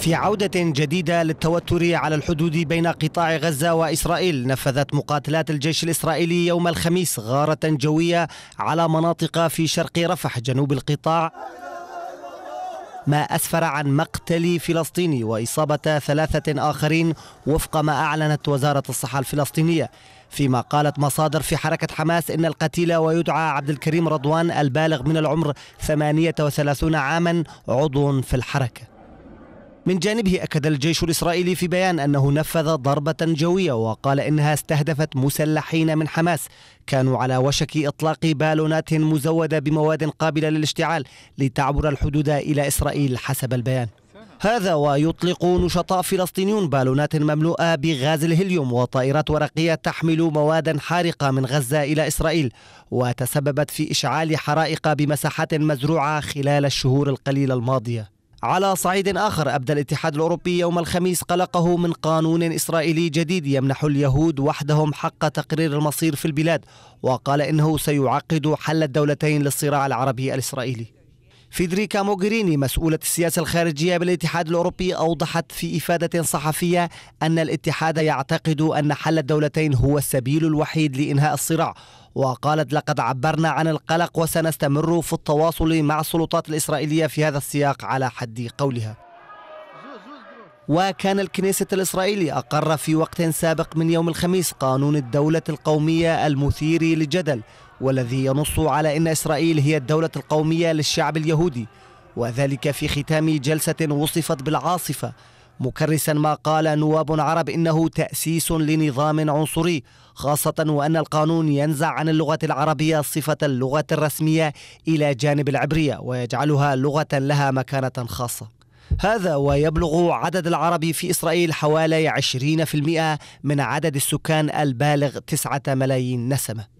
في عودة جديدة للتوتر على الحدود بين قطاع غزة وإسرائيل نفذت مقاتلات الجيش الإسرائيلي يوم الخميس غارة جوية على مناطق في شرق رفح جنوب القطاع ما أسفر عن مقتل فلسطيني وإصابة ثلاثة آخرين وفق ما أعلنت وزارة الصحة الفلسطينية فيما قالت مصادر في حركة حماس إن القتيل ويدعى عبد الكريم رضوان البالغ من العمر 38 عاما عضو في الحركة من جانبه أكد الجيش الإسرائيلي في بيان أنه نفذ ضربة جوية وقال إنها استهدفت مسلحين من حماس كانوا على وشك إطلاق بالونات مزودة بمواد قابلة للاشتعال لتعبر الحدود إلى إسرائيل حسب البيان هذا ويطلق نشطاء فلسطينيون بالونات مملوءة بغاز الهيليوم وطائرات ورقية تحمل مواد حارقة من غزة إلى إسرائيل وتسببت في إشعال حرائق بمساحات مزروعة خلال الشهور القليلة الماضية على صعيد آخر أبدى الاتحاد الأوروبي يوم الخميس قلقه من قانون إسرائيلي جديد يمنح اليهود وحدهم حق تقرير المصير في البلاد وقال إنه سيعقد حل الدولتين للصراع العربي الإسرائيلي فيدريكا موغريني مسؤولة السياسة الخارجية بالاتحاد الأوروبي أوضحت في إفادة صحفية أن الاتحاد يعتقد أن حل الدولتين هو السبيل الوحيد لإنهاء الصراع وقالت لقد عبرنا عن القلق وسنستمر في التواصل مع السلطات الإسرائيلية في هذا السياق على حد قولها وكان الكنيسة الإسرائيلي أقر في وقت سابق من يوم الخميس قانون الدولة القومية المثير للجدل والذي ينص على أن إسرائيل هي الدولة القومية للشعب اليهودي وذلك في ختام جلسة وصفت بالعاصفة مكرسا ما قال نواب عرب إنه تأسيس لنظام عنصري خاصة وأن القانون ينزع عن اللغة العربية صفة اللغة الرسمية إلى جانب العبرية ويجعلها لغة لها مكانة خاصة هذا ويبلغ عدد العرب في إسرائيل حوالي 20% من عدد السكان البالغ 9 ملايين نسمة